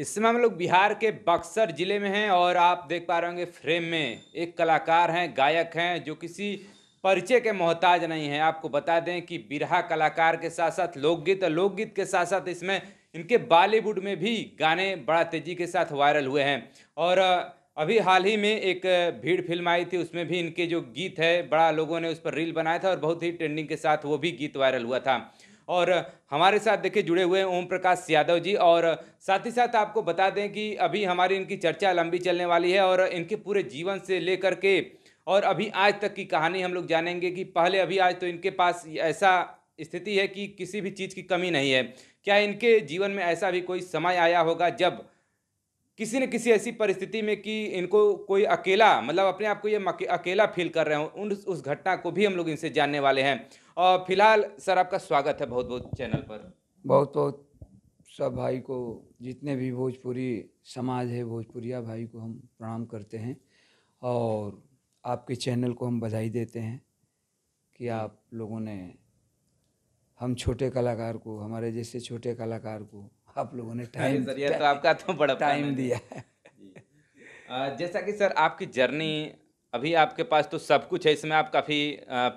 इस समय हम लोग बिहार के बक्सर ज़िले में हैं और आप देख पा रहे होंगे फ्रेम में एक कलाकार हैं गायक हैं जो किसी परिचय के मोहताज नहीं हैं आपको बता दें कि बिरहा कलाकार के साथ साथ लोकगीत और लोकगीत के साथ साथ इसमें इनके बॉलीवुड में भी गाने बड़ा तेज़ी के साथ वायरल हुए हैं और अभी हाल ही में एक भीड़ फिल्म आई थी उसमें भी इनके जो गीत है बड़ा लोगों ने उस पर रील बनाया था और बहुत ही ट्रेंडिंग के साथ वो भी गीत वायरल हुआ था और हमारे साथ देखिए जुड़े हुए ओम प्रकाश यादव जी और साथ ही साथ आपको बता दें कि अभी हमारी इनकी चर्चा लंबी चलने वाली है और इनके पूरे जीवन से लेकर के और अभी आज तक की कहानी हम लोग जानेंगे कि पहले अभी आज तो इनके पास ऐसा स्थिति है कि किसी भी चीज़ की कमी नहीं है क्या इनके जीवन में ऐसा भी कोई समय आया होगा जब किसी न किसी ऐसी परिस्थिति में कि इनको कोई अकेला मतलब अपने आप को ये अकेला फील कर रहे हो उन उस घटना को भी हम लोग इनसे जानने वाले हैं और फिलहाल सर आपका स्वागत है बहुत बहुत चैनल पर बहुत बहुत सब भाई को जितने भी भोजपुरी समाज है भोजपुरिया भाई को हम प्रणाम करते हैं और आपके चैनल को हम बधाई देते हैं कि आप लोगों ने हम छोटे कलाकार को हमारे जैसे छोटे कलाकार को आप लोगों ने टाइम तो आपका तो बड़ा टाइम दिया जैसा कि सर आपकी जर्नी अभी आपके पास तो सब कुछ है इसमें आप काफ़ी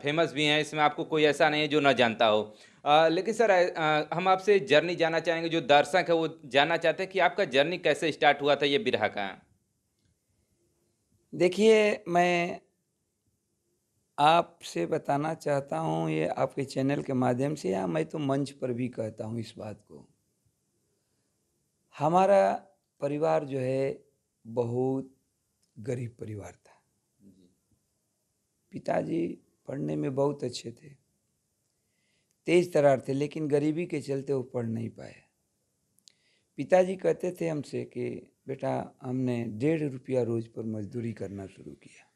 फेमस भी हैं इसमें आपको कोई ऐसा नहीं है जो ना जानता हो आ, लेकिन सर आ, हम आपसे जर्नी जाना चाहेंगे जो दर्शक है वो जानना चाहते हैं कि आपका जर्नी कैसे स्टार्ट हुआ था ये बिरहा का देखिए मैं आपसे बताना चाहता हूँ ये आपके चैनल के माध्यम से या मैं तो मंच पर भी कहता हूँ इस बात को हमारा परिवार जो है बहुत गरीब परिवार था पिताजी पढ़ने में बहुत अच्छे थे तेज तरार थे लेकिन गरीबी के चलते वो पढ़ नहीं पाए पिताजी कहते थे हमसे कि बेटा हमने डेढ़ रुपया रोज पर मजदूरी करना शुरू किया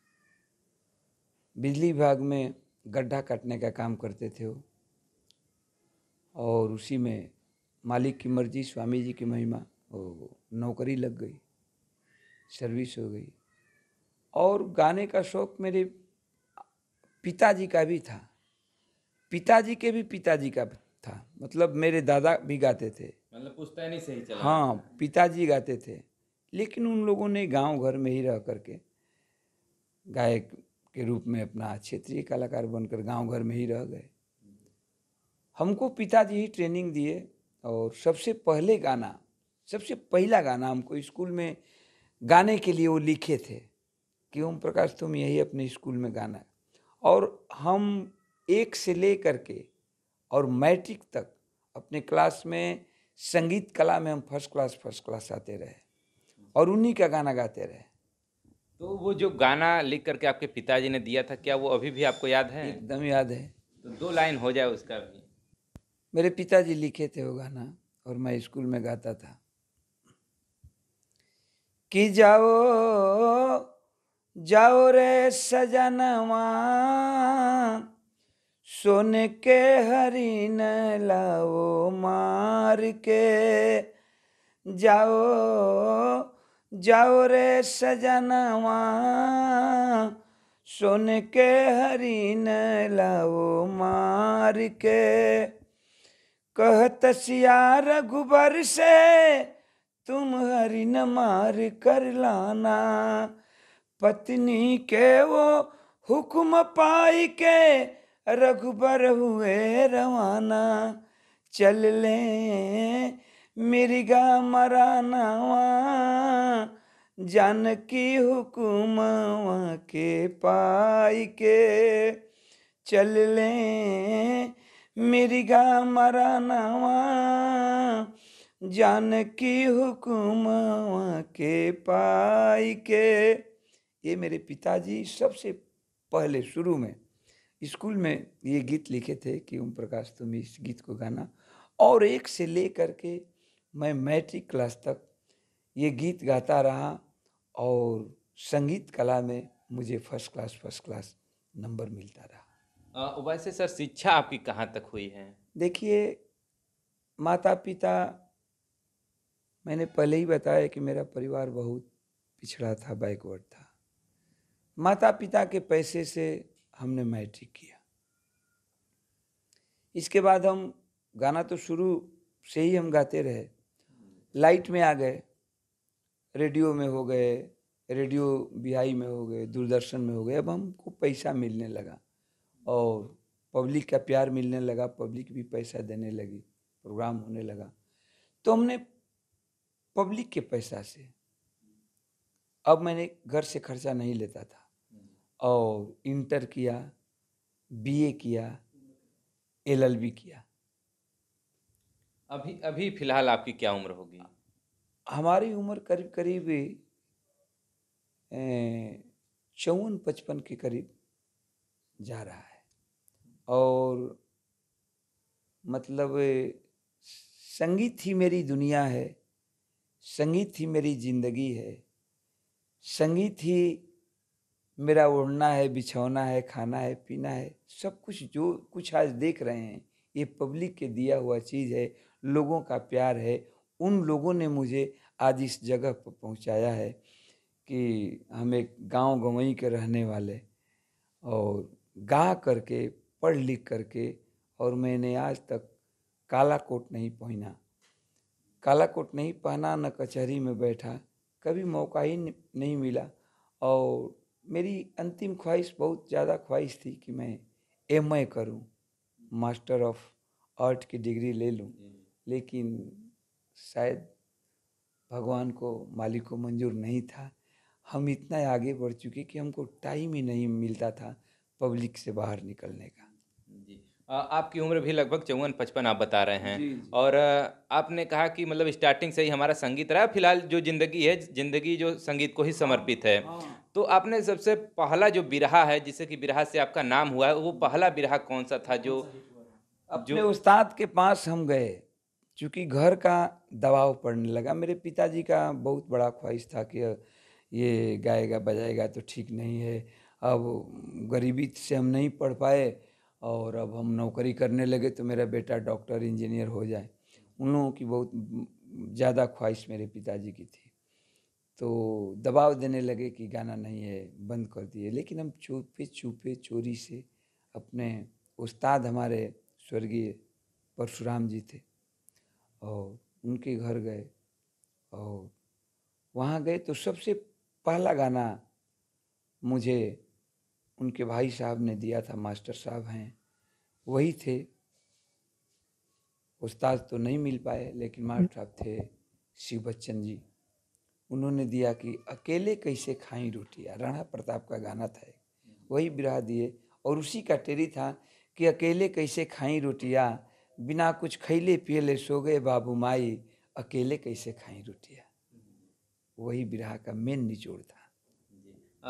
बिजली विभाग में गड्ढा काटने का काम करते थे वो और उसी में मालिक की मर्जी स्वामी जी की महिमा वो नौकरी लग गई सर्विस हो गई और गाने का शौक़ मेरे पिताजी का भी था पिताजी के भी पिताजी का था मतलब मेरे दादा भी गाते थे मतलब पुश्तैनी से ही चला हाँ पिताजी गाते थे लेकिन उन लोगों ने गांव घर में ही रह करके गायक के रूप में अपना क्षेत्रीय कलाकार बनकर गांव घर में ही रह गए हमको पिताजी ही ट्रेनिंग दिए और सबसे पहले गाना सबसे पहला गाना हमको स्कूल में गाने के लिए वो लिखे थे कि ओम प्रकाश तुम यही अपने स्कूल में गाना और हम एक से ले के और मैट्रिक तक अपने क्लास में संगीत कला में हम फर्स्ट क्लास फर्स्ट क्लास आते रहे और उन्हीं का गाना गाते रहे तो वो जो गाना लिख करके आपके पिताजी ने दिया था क्या वो अभी भी आपको याद है एकदम याद है तो दो लाइन हो जाए उसका भी मेरे पिताजी लिखे थे वो गाना और मैं स्कूल में गाता था कि जाओ जाओ रे सजनवा सुन के हरी न लाओ मार के जाओ जाओ रे सजनवा सुन के हरी न लाओ मार के कहत सिया रघुबर से तुम हरिन मार कर लाना पत्नी के वो हुक्म पाई के रघुबर हुए रवाना चल ले मिर्गा मराना जानकी हुकुम के पाई के चल ले मिर्गा मराना जानकी हुकुम के पाई के ये मेरे पिताजी सबसे पहले शुरू में स्कूल में ये गीत लिखे थे कि ओम प्रकाश तुम इस गीत को गाना और एक से ले कर के मैं मैट्रिक क्लास तक ये गीत गाता रहा और संगीत कला में मुझे first class first class number मिलता रहा आ, वैसे सर शिक्षा आपकी कहाँ तक हुई है देखिए माता पिता मैंने पहले ही बताया कि मेरा परिवार बहुत पिछड़ा था बैकवर्ड था माता पिता के पैसे से हमने मैट्रिक किया इसके बाद हम गाना तो शुरू से ही हम गाते रहे लाइट में आ गए रेडियो में हो गए रेडियो बिहाई में हो गए दूरदर्शन में हो गए अब हमको पैसा मिलने लगा और पब्लिक का प्यार मिलने लगा पब्लिक भी पैसा देने लगी प्रोग्राम होने लगा तो हमने पब्लिक के पैसा से अब मैंने घर से खर्चा नहीं लेता था और इंटर किया बीए किया एलएलबी किया अभी अभी फिलहाल आपकी क्या उम्र होगी हमारी उम्र करीब करीब चौवन पचपन के करीब जा रहा है और मतलब संगीत ही मेरी दुनिया है संगीत ही मेरी जिंदगी है संगीत ही मेरा ओढ़ना है बिछौना है खाना है पीना है सब कुछ जो कुछ आज देख रहे हैं ये पब्लिक के दिया हुआ चीज़ है लोगों का प्यार है उन लोगों ने मुझे आज इस जगह पर पहुंचाया है कि हम एक गांव गवई के रहने वाले और गा करके पढ़ लिख करके और मैंने आज तक काला कोट नहीं पहना काला कोट नहीं पहना न कचहरी में बैठा कभी मौका ही नहीं मिला और मेरी अंतिम ख्वाहिश बहुत ज़्यादा ख्वाहिश थी कि मैं एम ए करूँ मास्टर ऑफ आर्ट की डिग्री ले लूँ लेकिन शायद भगवान को मालिक को मंजूर नहीं था हम इतना आगे बढ़ चुके कि हमको टाइम ही नहीं मिलता था पब्लिक से बाहर निकलने का आपकी उम्र भी लगभग चौवन पचपन आप बता रहे हैं जी, जी। और आपने कहा कि मतलब स्टार्टिंग से ही हमारा संगीत रहा फिलहाल जो ज़िंदगी है ज़िंदगी जो संगीत को ही समर्पित है हाँ। तो आपने सबसे पहला जो बिरहा है जिसे कि बिरहा से आपका नाम हुआ है वो हाँ। पहला बिरहा कौन सा था जो अपने उस्ताद के पास हम गए चूँकि घर का दबाव पड़ने लगा मेरे पिताजी का बहुत बड़ा ख्वाहिश था कि ये गाएगा बजाएगा तो ठीक नहीं है अब गरीबी से हम नहीं पढ़ पाए और अब हम नौकरी करने लगे तो मेरा बेटा डॉक्टर इंजीनियर हो जाए उन लोगों की बहुत ज़्यादा ख्वाहिश मेरे पिताजी की थी तो दबाव देने लगे कि गाना नहीं है बंद कर दिए लेकिन हम छुपे छुपे चोरी से अपने उस्ताद हमारे स्वर्गीय परशुराम जी थे और उनके घर गए और वहाँ गए तो सबसे पहला गाना मुझे उनके भाई साहब ने दिया था मास्टर साहब हैं वही थे उस्ताद तो नहीं मिल पाए लेकिन मास्टर साहब थे शिव बच्चन जी उन्होंने दिया कि अकेले कैसे खाई रोटियाँ राणा प्रताप का गाना था वही बिरा दिए और उसी का टेरी था कि अकेले कैसे खाई रोटियाँ बिना कुछ खैले पियले सो गए बाबू माई अकेले कैसे खाई रोटियाँ वही बिरा का मेन निचोड़ था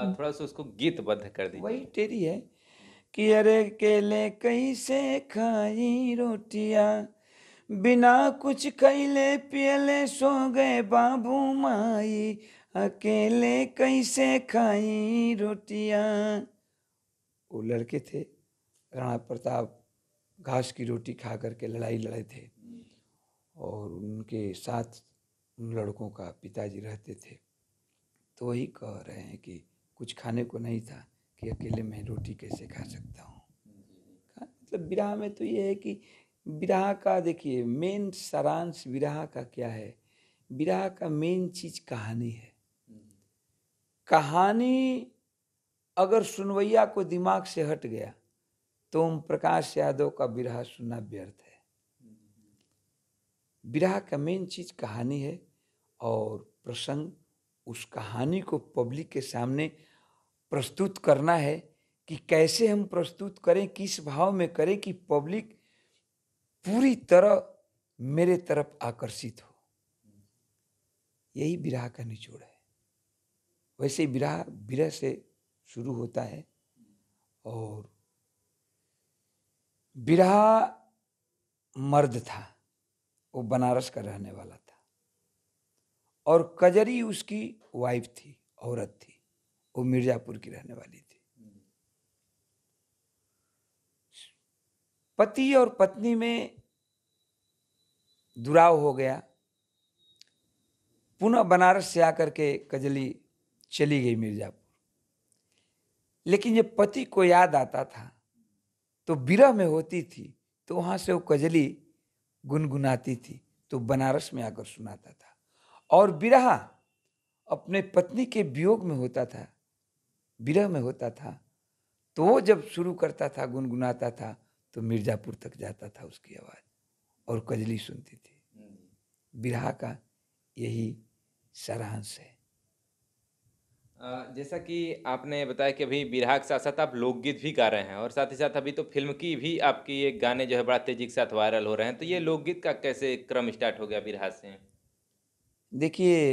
हम्म। थोड़ा सा उसको गीतबद्ध कर दी वही टेरी है कि अरे केले कहीं से खाई रोटियाँ बिना कुछ कैले पियले सो गए बाबू माई अकेले कैसे खाई रोटियाँ वो लड़के थे राणा प्रताप घास की रोटी खा करके लड़ाई लड़े थे और उनके साथ उन लड़कों का पिताजी रहते थे तो वही कह रहे हैं कि कुछ खाने को नहीं था कि अकेले मैं रोटी कैसे खा सकता हूँ मतलब विराह में तो ये है कि विराह का देखिए मेन सारांश विराह का क्या है विराह का मेन चीज कहानी है कहानी अगर सुनवैया को दिमाग से हट गया तो ओम प्रकाश यादव का विराह सुनना व्यर्थ है विराह का मेन चीज कहानी है और प्रसंग उस कहानी को पब्लिक के सामने प्रस्तुत करना है कि कैसे हम प्रस्तुत करें किस भाव में करें कि पब्लिक पूरी तरह मेरे तरफ आकर्षित हो यही विराह का निचोड़ है वैसे विराह विरह से शुरू होता है और विराह मर्द था वो बनारस का रहने वाला था और कजरी उसकी वाइफ थी औरत थी वो मिर्जापुर की रहने वाली थी पति और पत्नी में दुराव हो गया पुनः बनारस से आकर के कजली चली गई मिर्जापुर लेकिन जब पति को याद आता था तो बिरह में होती थी तो वहाँ से वो कजली गुनगुनाती थी तो बनारस में आकर सुनाता था और विरह अपने पत्नी के वियोग में होता था विरह में होता था तो वो जब शुरू करता था गुनगुनाता था तो मिर्जापुर तक जाता था उसकी आवाज़ और कजली सुनती थी बिरहा हम्म। का यही सारांश है जैसा कि आपने बताया कि अभी बिरहा के साथ साथ आप लोकगीत भी गा रहे हैं और साथ ही साथ अभी तो फिल्म की भी आपकी ये गाने जो है बड़ा तेजी के साथ वायरल हो रहे हैं तो ये लोकगीत का कैसे क्रम स्टार्ट हो गया बिरहा से देखिए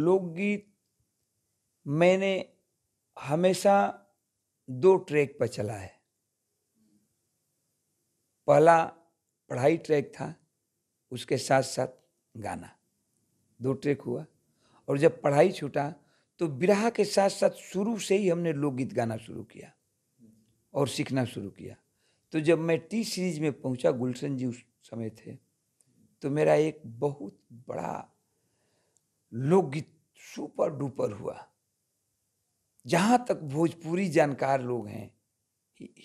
लोकगीत मैंने हमेशा दो ट्रैक पर चला है पहला पढ़ाई ट्रैक था उसके साथ साथ गाना दो ट्रैक हुआ और जब पढ़ाई छूटा तो विराह के साथ साथ शुरू से ही हमने लोकगीत गाना शुरू किया और सीखना शुरू किया तो जब मैं टी सीरीज में पहुंचा गुलशन जी उस समय थे तो मेरा एक बहुत बड़ा लोकगीत सुपर डुपर हुआ जहाँ तक भोजपुरी जानकार लोग हैं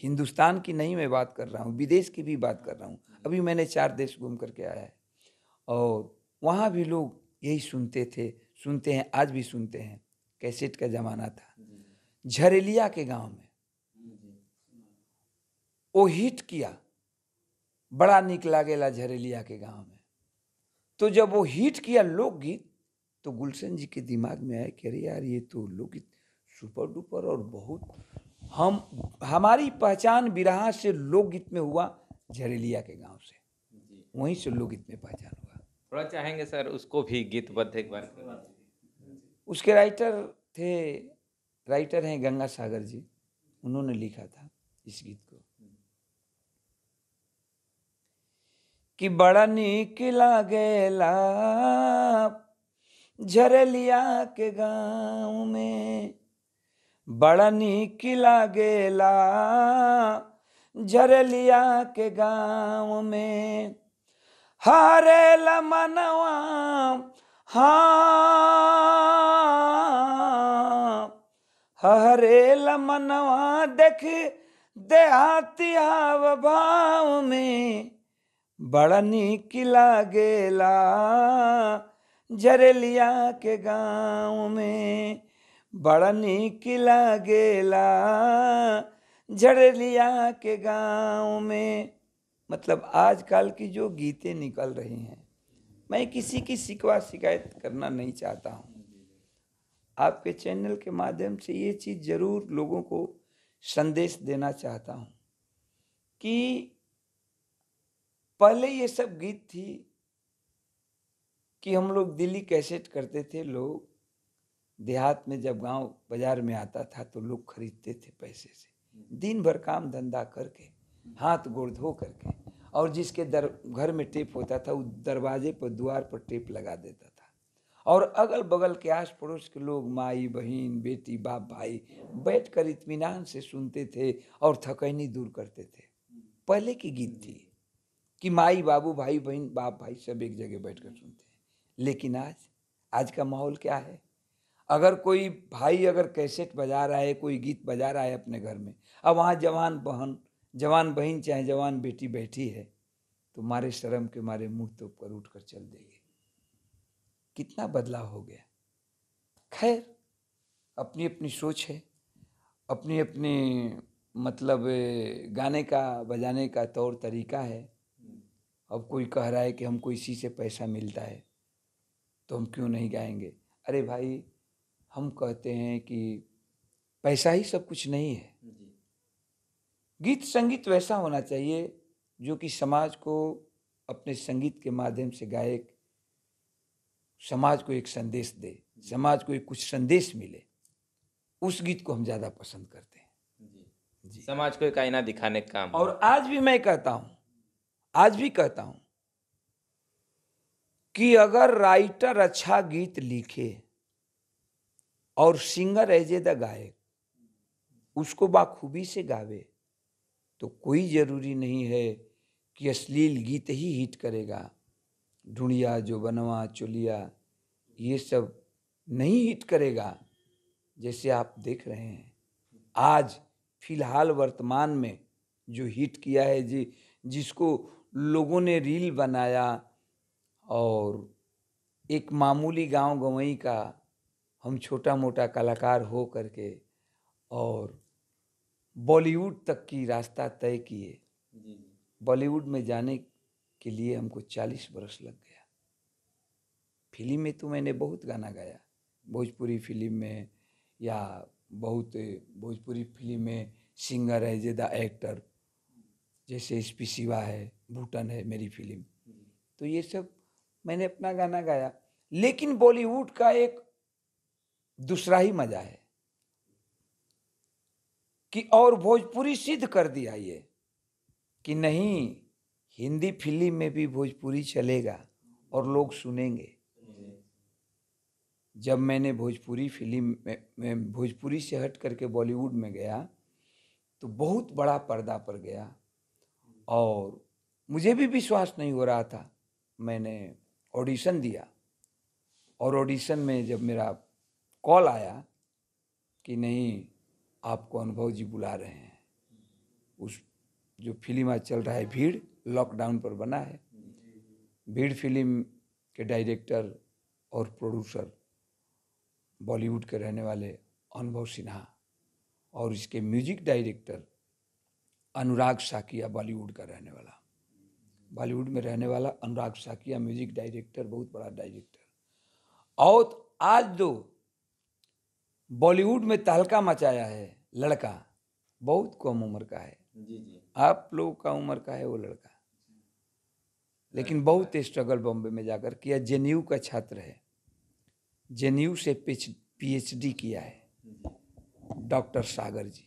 हिंदुस्तान की नहीं मैं बात कर रहा हूँ विदेश की भी बात कर रहा हूँ अभी मैंने चार देश घूम करके आया है और वहाँ भी लोग यही सुनते थे सुनते हैं आज भी सुनते हैं कैसेट का ज़माना था झरेलिया के गांव में वो हिट किया बड़ा निक लागेला झरेलिया के गांव में तो जब वो हिट किया लोकगीत तो गुलशन जी के दिमाग में आया कि अरे यार ये तो लोकगीत सुपर डुपर और बहुत हम हमारी पहचान बिरहा से लोकगीत में हुआ झरेलिया के गांव से वहीं से लोकगीत में पहचान हुआ थोड़ा चाहेंगे सर उसको भी गीतबद्ध एक बार उसके राइटर थे राइटर हैं गंगा सागर जी उन्होंने लिखा था इस गीत को कि बड़ा निक लागेला झरलिया के गांव में बड़ा नीक लागेला झरलिया के गाँव में हारे मनवा हाँ हरे मनवा देख देहाती हाव भाव में बड़ा नीक लागेला झरलिया के गाँव में बड़ा निक लागेला झड़लिया के गांव में मतलब आजकल की जो गीते निकल रही हैं मैं किसी की शिकवा शिकायत करना नहीं चाहता हूँ आपके चैनल के माध्यम से ये चीज़ ज़रूर लोगों को संदेश देना चाहता हूँ कि पहले ये सब गीत थी कि हम लोग दिल्ली कैसेट करते थे लोग देहात में जब गांव बाजार में आता था तो लोग खरीदते थे पैसे से दिन भर काम धंधा करके हाथ गोड़ धो करके और जिसके दर घर में टेप होता था वो दरवाजे पर द्वार पर टेप लगा देता था और अगल बगल के आस पड़ोस के लोग माई बहन बेटी बाप भाई बैठ कर इतमान से सुनते थे और थकैनी दूर करते थे पहले की गीत थी कि माई बाबू भाई बहन बाप भाई सब एक जगह बैठ कर सुनते हैं लेकिन आज आज का माहौल क्या है अगर कोई भाई अगर कैसेट बजा रहा है कोई गीत बजा रहा है अपने घर में अब वहाँ जवान बहन जवान बहन चाहे जवान बेटी बैठी है तो मारे शर्म के मारे मुंह तो ऊपर उठ कर चल देगी कितना बदलाव हो गया खैर अपनी अपनी सोच है अपनी अपनी मतलब गाने का बजाने का तौर तरीका है अब कोई कह रहा है कि हमको इसी से पैसा मिलता है तो हम क्यों नहीं गाएंगे अरे भाई हम कहते हैं कि पैसा ही सब कुछ नहीं है गीत संगीत वैसा होना चाहिए जो कि समाज को अपने संगीत के माध्यम से गायक समाज को एक संदेश दे समाज को एक कुछ संदेश मिले उस गीत को हम ज़्यादा पसंद करते हैं जी, जी। समाज को एक आईना दिखाने का काम और आज भी मैं कहता हूं आज भी कहता हूं कि अगर राइटर अच्छा गीत लिखे और सिंगर एज ए द गायक उसको बाखूबी से गावे तो कोई ज़रूरी नहीं है कि अश्लील गीत ही हिट करेगा ढूंढिया जो बनवा चुलिया ये सब नहीं हिट करेगा जैसे आप देख रहे हैं आज फिलहाल वर्तमान में जो हिट किया है जी जिसको लोगों ने रील बनाया और एक मामूली गांव गवई का हम छोटा मोटा कलाकार हो करके और बॉलीवुड तक की रास्ता तय किए बॉलीवुड में जाने के लिए हमको चालीस बरस लग गया फिल्म में तो मैंने बहुत गाना गाया भोजपुरी फिल्म में या बहुत भोजपुरी फिल्म में सिंगर है ज़्यादा एक्टर जैसे एस पी शिवा है भूटन है मेरी फिल्म तो ये सब मैंने अपना गाना गाया लेकिन बॉलीवुड का एक दूसरा ही मजा है कि और भोजपुरी सिद्ध कर दिया ये कि नहीं हिंदी फिल्म में भी भोजपुरी चलेगा और लोग सुनेंगे जब मैंने भोजपुरी फिल्म में, में भोजपुरी से हट करके बॉलीवुड में गया तो बहुत बड़ा पर्दा पर गया और मुझे भी विश्वास नहीं हो रहा था मैंने ऑडिशन दिया और ऑडिशन में जब मेरा कॉल आया कि नहीं आपको अनुभव जी बुला रहे हैं उस जो फिल्म आज चल रहा है भीड़ लॉकडाउन पर बना है भीड़ फिल्म के डायरेक्टर और प्रोड्यूसर बॉलीवुड के रहने वाले अनुभव सिन्हा और इसके म्यूजिक डायरेक्टर अनुराग साकिया बॉलीवुड का रहने वाला बॉलीवुड में रहने वाला अनुराग साकिया म्यूजिक डायरेक्टर बहुत बड़ा डायरेक्टर और आज दो बॉलीवुड में तहलका मचाया है लड़का बहुत कम उम्र का है जी जी आप लोग का उम्र का है वो लड़का लेकिन अच्छा। बहुत स्ट्रगल बॉम्बे में जाकर किया जे का छात्र है जे से पीएचडी किया है डॉक्टर सागर जी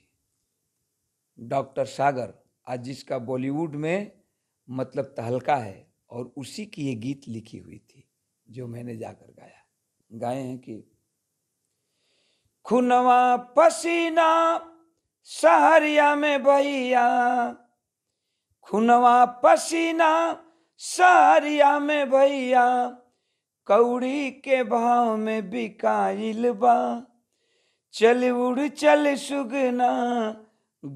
डॉक्टर सागर आज जिसका बॉलीवुड में मतलब तहलका है और उसी की ये गीत लिखी हुई थी जो मैंने जाकर गाया गाए हैं कि खुनवा पसीना सहरिया में भैया खुनवा पसीना सहरिया में भैया कौड़ी के भाव में बिकाइल बा चल उड़ चल सुगना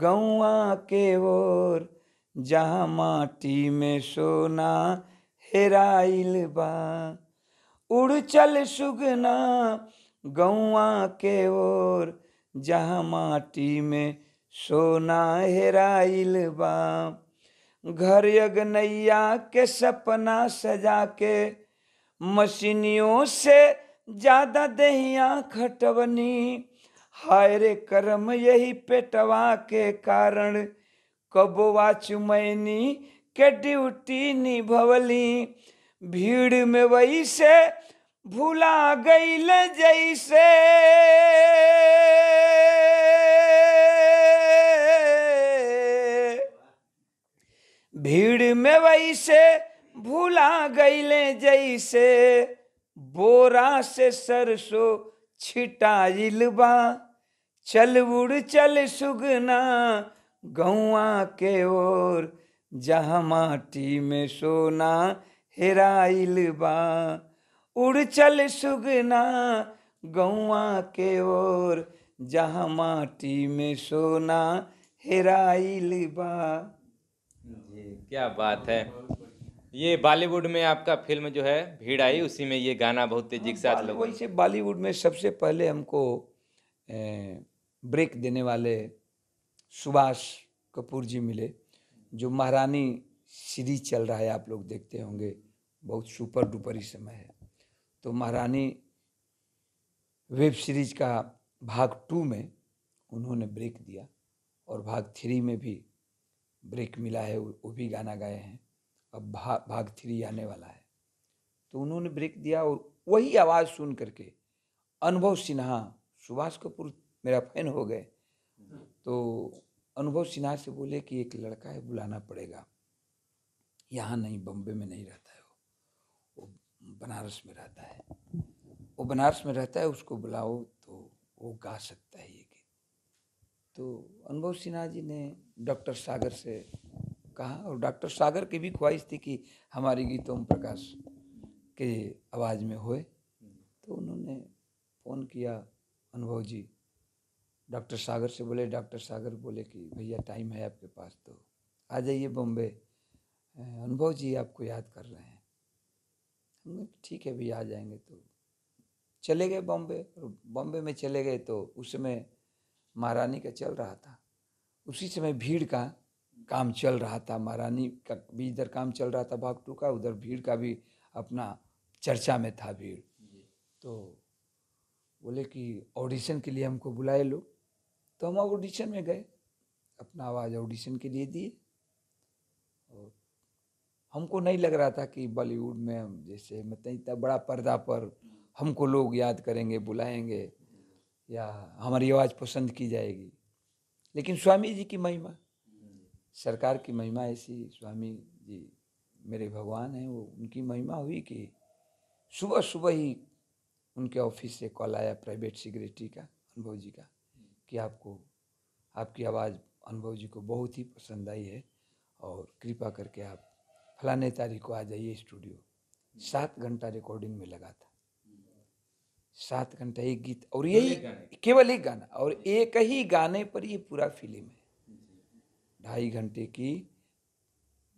गौआ के ओर जहाँ माटी में सोना हेराइल बा उड़ चल सुगना गौआ के ओर जहाँ माटी में सोना हेराइल बा घर यगनैया के सपना सजा के मशीनियों से ज्यादा दहिया खटवनी हायरे कर्म यही पेटवा के कारण कबुआ चुमैनी के ड्यूटी निभवली भीड़ में वही से भूला गईल जैसे भीड़ में वैसे भूला गईल जैसे बोरा से सरसों छिटाइल बा चल उड़ चल सुगना गौआ के ओर जहाँ माटी में सोना हेराइल बा उड़ चल सुगना गौवा के ओर जहाँ माटी में सोना हेराइल बा जी क्या बात है ये बॉलीवुड में आपका फिल्म जो है भीड़ आई उसी में ये गाना बहुत तेजी के साथ लोग वैसे बॉलीवुड में सबसे पहले हमको ब्रेक देने वाले सुभाष कपूर जी मिले जो महारानी सीरीज चल रहा है आप लोग देखते होंगे बहुत सुपर डुपर ही समय है तो महारानी वेब सीरीज का भाग टू में उन्होंने ब्रेक दिया और भाग थ्री में भी ब्रेक मिला है वो भी गाना गाए हैं अब भा, भाग थ्री आने वाला है तो उन्होंने ब्रेक दिया और वही आवाज़ सुन करके अनुभव सिन्हा सुभाष कपूर मेरा फैन हो गए तो अनुभव सिन्हा से बोले कि एक लड़का है बुलाना पड़ेगा यहाँ नहीं बम्बे में नहीं रहता बनारस में रहता है वो बनारस में रहता है उसको बुलाओ तो वो गा सकता है ये गीत तो अनुभव सिन्हा जी ने डॉक्टर सागर से कहा और डॉक्टर सागर की भी ख्वाहिश थी कि हमारी गीत ओम प्रकाश के आवाज़ में होए तो उन्होंने फ़ोन किया अनुभव जी डॉक्टर सागर से बोले डॉक्टर सागर बोले कि भैया टाइम है आपके पास तो आ जाइए बॉम्बे अनुभव जी आपको याद कर रहे हैं हमने ठीक है भैया आ जाएंगे तो चले गए बॉम्बे और बॉम्बे में चले गए तो उस समय महारानी का चल रहा था उसी समय भीड़ का काम चल रहा था महारानी का भी इधर काम चल रहा था भाग टू का उधर भीड़ का भी अपना चर्चा में था भीड़ तो बोले कि ऑडिशन के लिए हमको बुलाए लोग तो हम ऑडिशन में गए अपना आवाज़ ऑडिशन के लिए दिए हमको नहीं लग रहा था कि बॉलीवुड में हम जैसे मतलब इतना बड़ा पर्दा पर हमको लोग याद करेंगे बुलाएंगे या हमारी आवाज़ पसंद की जाएगी लेकिन स्वामी जी की महिमा सरकार की महिमा ऐसी स्वामी जी मेरे भगवान हैं वो उनकी महिमा हुई कि सुबह सुबह ही उनके ऑफिस से कॉल आया प्राइवेट सिक्रेटरी का अनुभव जी का कि आपको आपकी आवाज़ अनुभव जी को बहुत ही पसंद आई है और कृपा करके आप फलाने तारीख को आ जाइए स्टूडियो सात घंटा रिकॉर्डिंग में लगा था सात घंटा एक गीत और यही केवल एक गाना और एक ही गाने पर ये पूरा फिल्म है ढाई घंटे की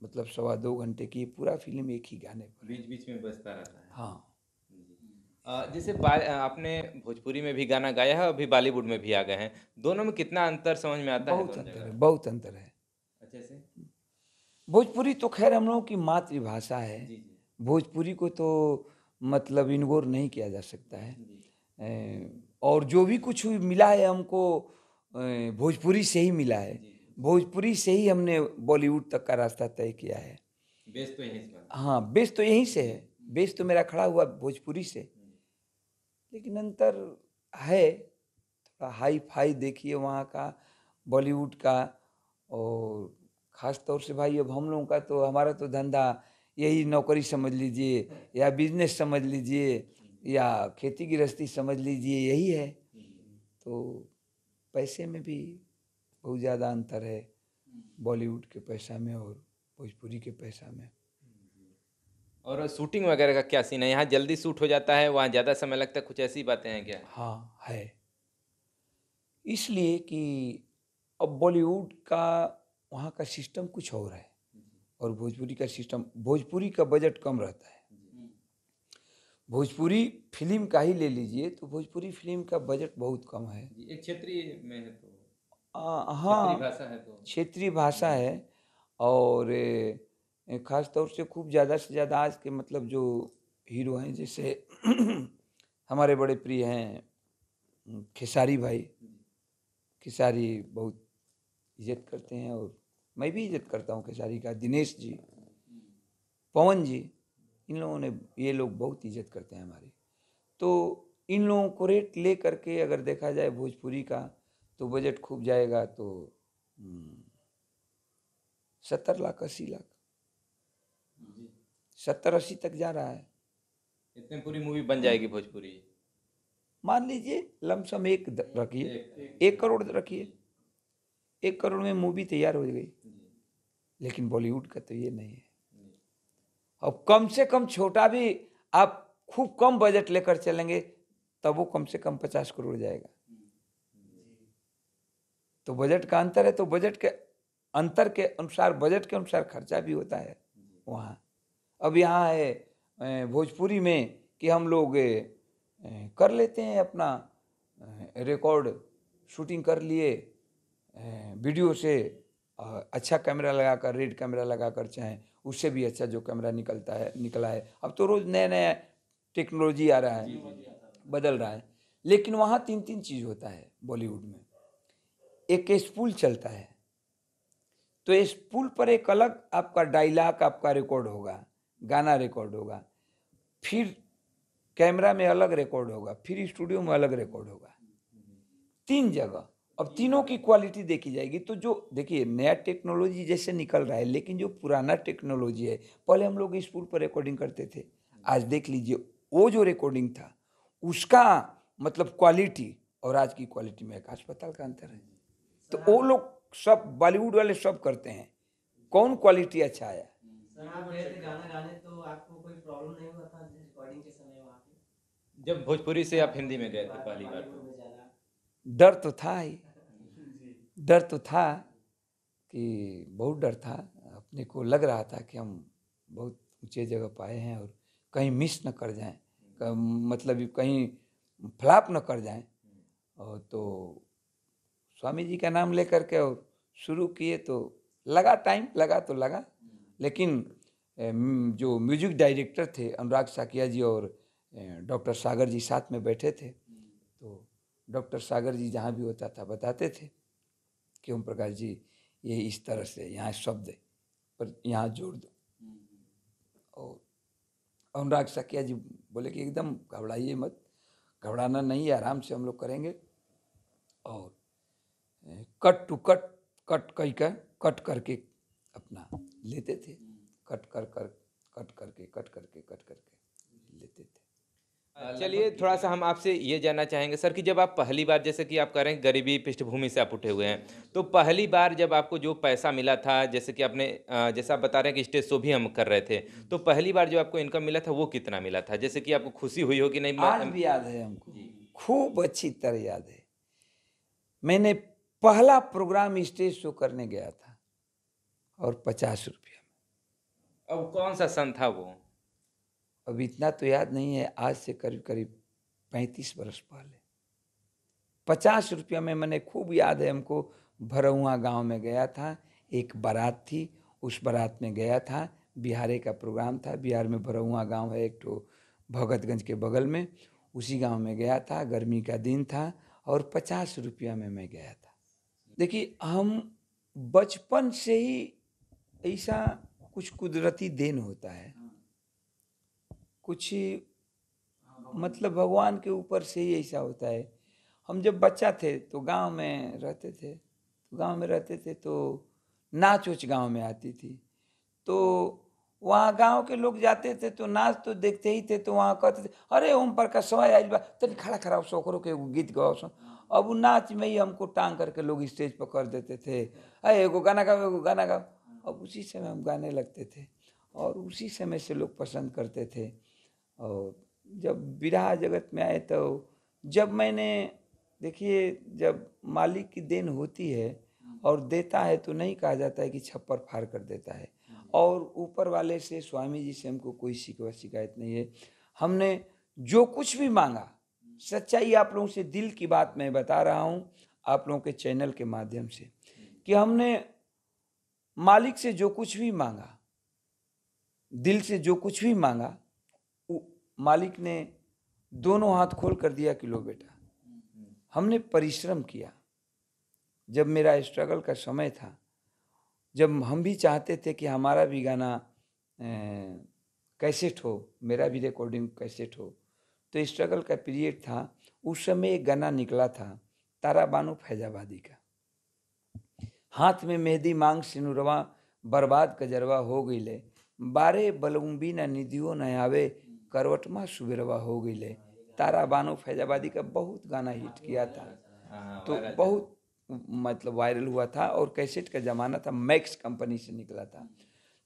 मतलब सवा दो घंटे की पूरा फिल्म एक ही गाने पर बीच बीच में बजता रहता है हाँ जैसे आपने भोजपुरी में भी गाना गाया है अभी बॉलीवुड में भी आ गए हैं दोनों में कितना अंतर समझ में आता बहुत है बहुत अंतर है बहुत अंतर है अच्छे से भोजपुरी तो खैर हम लोगों की मातृभाषा है भोजपुरी को तो मतलब इनगोर नहीं किया जा सकता है और जो भी कुछ मिला है हमको भोजपुरी से ही मिला है भोजपुरी से ही हमने बॉलीवुड तक का रास्ता तय किया है बेस तो यहीं हाँ बेस तो यहीं से है बेस तो मेरा खड़ा हुआ भोजपुरी से लेकिन अंतर है थोड़ा हाई फाई देखिए वहाँ का बॉलीवुड का और खास तौर से भाई अब हम लोगों का तो हमारा तो धंधा यही नौकरी समझ लीजिए या बिजनेस समझ लीजिए या खेती गृहस्थी समझ लीजिए यही है तो पैसे में भी बहुत ज़्यादा अंतर है बॉलीवुड के पैसा में और भोजपुरी के पैसा में और शूटिंग वगैरह का क्या सीन है यहाँ जल्दी शूट हो जाता है वहाँ ज़्यादा समय लगता है कुछ ऐसी बातें हैं क्या हाँ है इसलिए कि अब बॉलीवुड का वहाँ का सिस्टम कुछ और है और भोजपुरी का सिस्टम भोजपुरी का बजट कम रहता है भोजपुरी फिल्म का ही ले लीजिए तो भोजपुरी फिल्म का बजट बहुत कम है एक क्षेत्रीय में है तो हाँ क्षेत्रीय भाषा है, तो। और खास तौर से खूब ज़्यादा से ज़्यादा आज के मतलब जो हीरो हैं जैसे हमारे बड़े प्रिय हैं खेसारी भाई खेसारी बहुत इज्जत करते हैं और मैं भी इज्जत करता हूँ खेसारी का दिनेश जी पवन जी इन लोगों ने ये लोग बहुत इज्जत करते हैं हमारी तो इन लोगों को रेट ले करके अगर देखा जाए भोजपुरी का तो बजट खूब जाएगा तो हम्म, सत्तर लाख अस्सी लाख सत्तर अस्सी तक जा रहा है इतने पूरी मूवी बन जाएगी भोजपुरी मान लीजिए लमसम एक रखिए एक करोड़ रखिए एक करोड़ में मूवी तैयार हो गई लेकिन बॉलीवुड का तो ये नहीं है अब कम से कम छोटा भी आप खूब कम बजट लेकर चलेंगे तब वो कम से कम पचास करोड़ जाएगा तो बजट का अंतर है तो बजट के अंतर के अनुसार बजट के अनुसार खर्चा भी होता है वहाँ अब यहाँ है भोजपुरी में कि हम लोग कर लेते हैं अपना रिकॉर्ड शूटिंग कर लिए वीडियो से अच्छा कैमरा लगाकर रेड कैमरा लगाकर चाहें उससे भी अच्छा जो कैमरा निकलता है निकला है अब तो रोज़ नया नया टेक्नोलॉजी आ रहा है बदल रहा है लेकिन वहाँ तीन तीन चीज़ होता है बॉलीवुड में एक स्पूल चलता है तो इस पुल पर एक अलग आपका डायलॉग आपका रिकॉर्ड होगा गाना रिकॉर्ड होगा फिर कैमरा में अलग रिकॉर्ड होगा फिर स्टूडियो में अलग रिकॉर्ड होगा तीन जगह अब तीनों की क्वालिटी देखी जाएगी तो जो देखिए नया टेक्नोलॉजी जैसे निकल रहा है लेकिन जो पुराना टेक्नोलॉजी है पहले हम लोग स्कूल पर रिकॉर्डिंग करते थे आज देख लीजिए वो जो रिकॉर्डिंग था उसका मतलब क्वालिटी और आज की क्वालिटी में एक अस्पताल का अंतर है तो वो लोग सब बॉलीवुड वाले सब करते हैं कौन क्वालिटी अच्छा आया तो जब भोजपुरी से आप हिंदी में गए थे पहली बार तो। डर तो था ही डर तो था कि बहुत डर था अपने को लग रहा था कि हम बहुत ऊँचे जगह पाए हैं और कहीं मिस न कर जाएं मतलब कहीं फ्लाप न कर जाएं और तो स्वामी जी का नाम लेकर के और शुरू किए तो लगा टाइम लगा तो लगा लेकिन जो म्यूजिक डायरेक्टर थे अनुराग साकिया जी और डॉक्टर सागर जी साथ में बैठे थे तो डॉक्टर सागर जी जहाँ भी होता था बताते थे कि ओम प्रकाश जी ये इस तरह से यहाँ शब्द है पर यहाँ जोड़ दो और अनुराग सकिया जी बोले कि एकदम घबराइए मत घबराना नहीं है आराम से हम लोग करेंगे और कट टू कट कट कही कर कट करके अपना लेते थे कट कर कर कट करके कट करके कट करके लेते थे चलिए थोड़ा सा हम आपसे ये जानना चाहेंगे सर कि जब आप पहली बार जैसे कि आप कह रहे हैं गरीबी पृष्ठभूमि से आप उठे हुए हैं तो पहली बार जब आपको जो पैसा मिला था जैसे कि आपने जैसा आप बता रहे हैं कि स्टेज शो भी हम कर रहे थे तो पहली बार जो आपको इनकम मिला था वो कितना मिला था जैसे कि आपको खुशी हुई हो कि नहीं आज भी याद है हमको खूब अच्छी तरह याद है मैंने पहला प्रोग्राम स्टेज शो करने गया था और पचास रुपया अब कौन सा सन था वो अब इतना तो याद नहीं है आज से करीब करीब पैंतीस बरस पहले पचास रुपया में मैंने खूब याद है हमको भरहुआ गांव में गया था एक बारात थी उस बारात में गया था बिहारे का प्रोग्राम था बिहार में भरहुआ गांव है एक तो भगतगंज के बगल में उसी गांव में गया था गर्मी का दिन था और पचास रुपया में मैं गया था देखिए हम बचपन से ही ऐसा कुछ कुदरती देन होता है कुछ मतलब भगवान के ऊपर से ही ऐसा होता है हम जब बच्चा थे तो गांव में रहते थे तो गांव में रहते थे तो नाच उच गाँव में आती थी तो वहाँ गांव के लोग जाते थे तो नाच तो देखते ही थे तो वहाँ कहते थे अरे ओम प्रकाश सवाई आज बा तनि तो खड़ा खड़ा शोकरों के गीत गाओ सो अब वो नाच में ही हमको टांग करके लोग स्टेज पर कर देते थे अरे एगो गाना गाओ एगो गाना गाओ अब उसी समय हम गाने लगते थे और उसी समय से लोग पसंद करते थे और जब विराह जगत में आए तो जब मैंने देखिए जब मालिक की देन होती है और देता है तो नहीं कहा जाता है कि छप्पर फाड़ कर देता है और ऊपर वाले से स्वामी जी से हमको कोई शिकवा शिकायत नहीं है हमने जो कुछ भी मांगा सच्चाई आप लोगों से दिल की बात मैं बता रहा हूँ आप लोगों के चैनल के माध्यम से कि हमने मालिक से जो कुछ भी मांगा दिल से जो कुछ भी मांगा मालिक ने दोनों हाथ खोल कर दिया कि लो बेटा हमने परिश्रम किया जब मेरा स्ट्रगल का समय था जब हम भी चाहते थे कि हमारा भी गाना कैसेट हो मेरा भी रिकॉर्डिंग कैसेट हो तो स्ट्रगल का पीरियड था उस समय एक गाना निकला था तारा बानो फैजाबादी का हाथ में मेहदी मांग सिनुरवा बर्बाद कजरवा हो गई ले बारे बलुम्बी न निधियो न आवे करवट करवटमा सुबेरवा हो गई है तारा बानो फैजाबादी का बहुत गाना हिट किया था हाँ, हाँ, तो बहुत मतलब वायरल हुआ था और कैसेट का ज़माना था मैक्स कंपनी से निकला था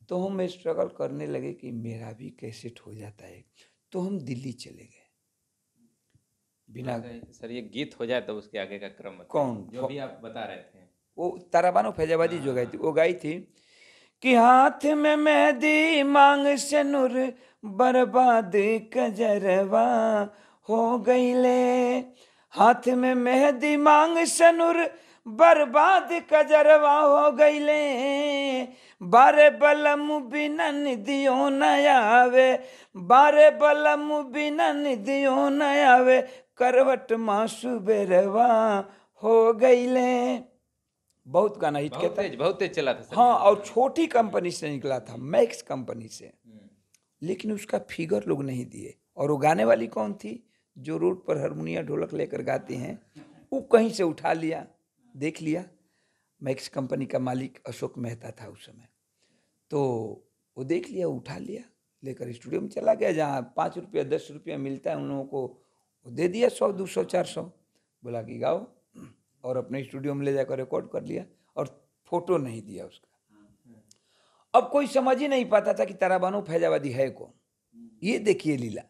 तो हम स्ट्रगल करने लगे कि मेरा भी कैसेट हो जाता है तो हम दिल्ली चले गए बिना अच्छा, सर ये गीत हो जाए तो उसके आगे का क्रम कौन जो भी आप बता रहे थे वो ताराबानो फैजाबादी हाँ, जो गाई थी वो गाई थी कि हाथ में मेहदी मांग से नूर बर्बाद कजरवा हो गई ले हाथ में मेहंदी मांग से नूर बर्बाद कजरवा हो गई ले बारे बलम बिनन दियो न आवे बारे बलम बिनन दियो न आवे करवट मासू बेरवा हो गई ले बहुत गाना हिट बहुत तेज बहुत तेज चला था हाँ और छोटी कंपनी से निकला था मैक्स कंपनी से हम्म। लेकिन उसका फिगर लोग नहीं दिए और वो गाने वाली कौन थी जो रोड पर हारमोनिया ढोलक लेकर गाती हैं वो कहीं से उठा लिया देख लिया मैक्स कंपनी का मालिक अशोक मेहता था उस समय तो वो देख लिया उठा लिया लेकर स्टूडियो में चला गया जहाँ पाँच रुपया दस रुपया मिलता है उन लोगों को दे दिया सौ दो सौ चार सौ बोला कि गाओ और अपने स्टूडियो में ले जाकर रिकॉर्ड कर लिया और फोटो नहीं दिया उसका हम्म। अब कोई समझ ही नहीं पाता था कि ताराबानो फैजाबादी है कौन हम्म। ये देखिए लीला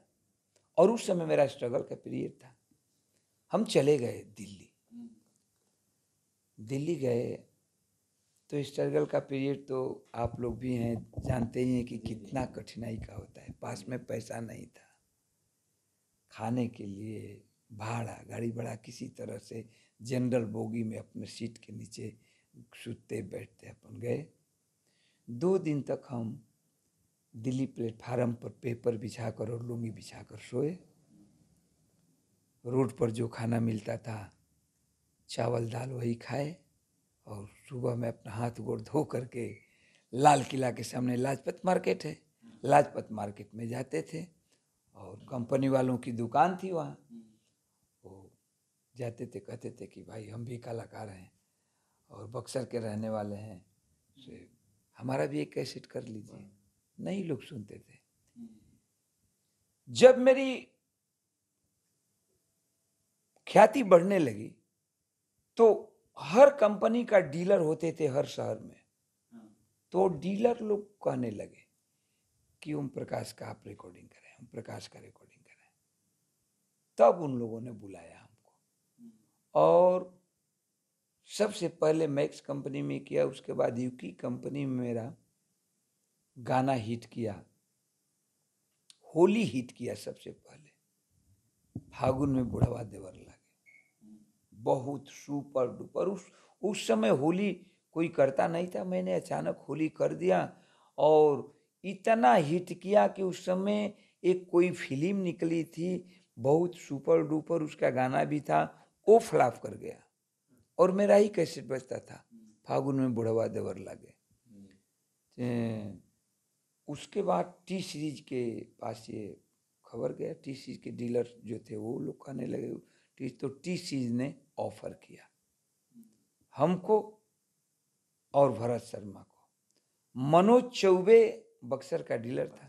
और उस समय मेरा स्ट्रगल का पीरियड था हम चले गए दिल्ली हम्म। दिल्ली गए तो स्ट्रगल का पीरियड तो आप लोग भी हैं जानते ही हैं कि कितना कठिनाई का होता है पास में पैसा नहीं था खाने के लिए भाड़ा गाड़ी भाड़ा किसी तरह से जनरल बोगी में अपने सीट के नीचे सुते बैठते अपन गए दो दिन तक हम दिल्ली प्लेटफार्म पर पेपर बिछा कर और लुंगी बिछा कर सोए रोड पर जो खाना मिलता था चावल दाल वही खाए और सुबह में अपना हाथ गोड़ धो करके लाल किला के सामने लाजपत मार्केट है लाजपत मार्केट में जाते थे और कंपनी वालों की दुकान थी वहाँ जाते थे कहते थे कि भाई हम भी कलाकार हैं और बक्सर के रहने वाले हैं से हमारा भी एक कैसेट कर लीजिए नहीं लोग सुनते थे जब मेरी ख्याति बढ़ने लगी तो हर कंपनी का डीलर होते थे हर शहर में तो डीलर लोग कहने लगे कि ओम प्रकाश का आप रिकॉर्डिंग करें ओम प्रकाश का रिकॉर्डिंग करें तब उन लोगों ने बुलाया और सबसे पहले मैक्स कंपनी में किया उसके बाद यूकी कंपनी में मेरा गाना हिट किया होली हिट किया सबसे पहले फागुन में बुढ़ावा देवर लगे बहुत सुपर डुपर उस उस समय होली कोई करता नहीं था मैंने अचानक होली कर दिया और इतना हिट किया कि उस समय एक कोई फिल्म निकली थी बहुत सुपर डुपर उसका गाना भी था वो फ्लाफ कर गया और मेरा ही कैसे बचता था फागुन में बुढ़वा देवर गया अं, उसके बाद टी सीरीज के पास ये खबर गया टी सीरीज के डीलर जो थे वो लोग आने लगे टी तो टी सीरीज ने ऑफर किया हमको और भरत शर्मा को मनोज चौबे बक्सर का डीलर था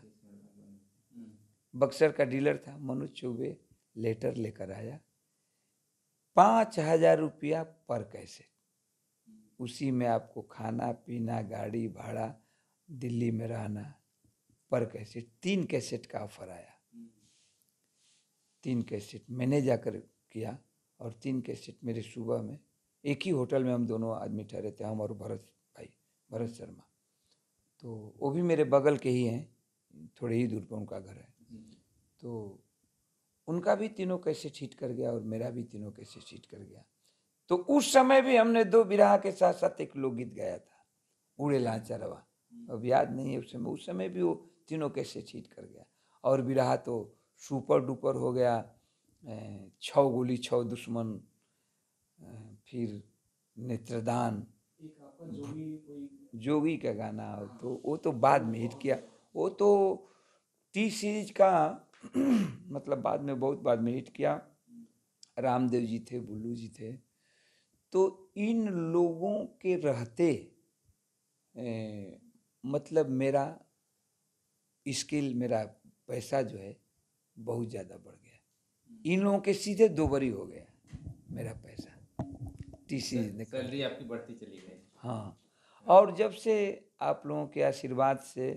बक्सर का डीलर था मनोज चौबे लेटर लेकर आया पाँच हजार रुपया पर कैसे उसी में आपको खाना पीना गाड़ी भाड़ा दिल्ली में रहना पर कैसेट तीन कैसेट का ऑफर आया तीन कैसेट मैंने जाकर किया और तीन कैसेट मेरे सुबह में एक ही होटल में हम दोनों आदमी ठहरे थे हम और भरत भाई भरत शर्मा तो वो भी मेरे बगल के ही हैं थोड़े ही दूर पर उनका घर है तो उनका भी तीनों कैसे छीट कर गया और मेरा भी तीनों कैसे चीट कर गया तो उस समय भी हमने दो बिराह के साथ साथ एक लोकगीत गाया था उड़े लाचा रवा हम्म। अब याद नहीं है उस समय उस समय भी वो तीनों कैसे छीट कर गया और विराह तो सुपर डुपर हो गया छ गोली छ दुश्मन फिर नेत्रदान जोगी, जोगी का गाना हाँ। तो वो तो बाद में हिट किया वो तो टी सीरीज का मतलब बाद में बहुत बाद में हिट किया रामदेव जी थे बुल्लू जी थे तो इन लोगों के रहते ए, मतलब मेरा स्किल मेरा पैसा जो है बहुत ज़्यादा बढ़ गया इन लोगों के सीधे दोबरी हो गया मेरा पैसा टी सी सैलरी आपकी बढ़ती चली गई हाँ और जब से आप लोगों के आशीर्वाद से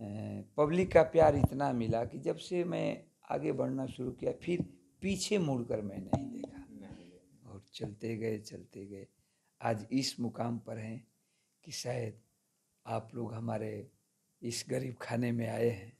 पब्लिक का प्यार इतना मिला कि जब से मैं आगे बढ़ना शुरू किया फिर पीछे मुड़कर मैं नहीं देखा और चलते गए चलते गए आज इस मुकाम पर हैं कि शायद आप लोग हमारे इस गरीब खाने में आए हैं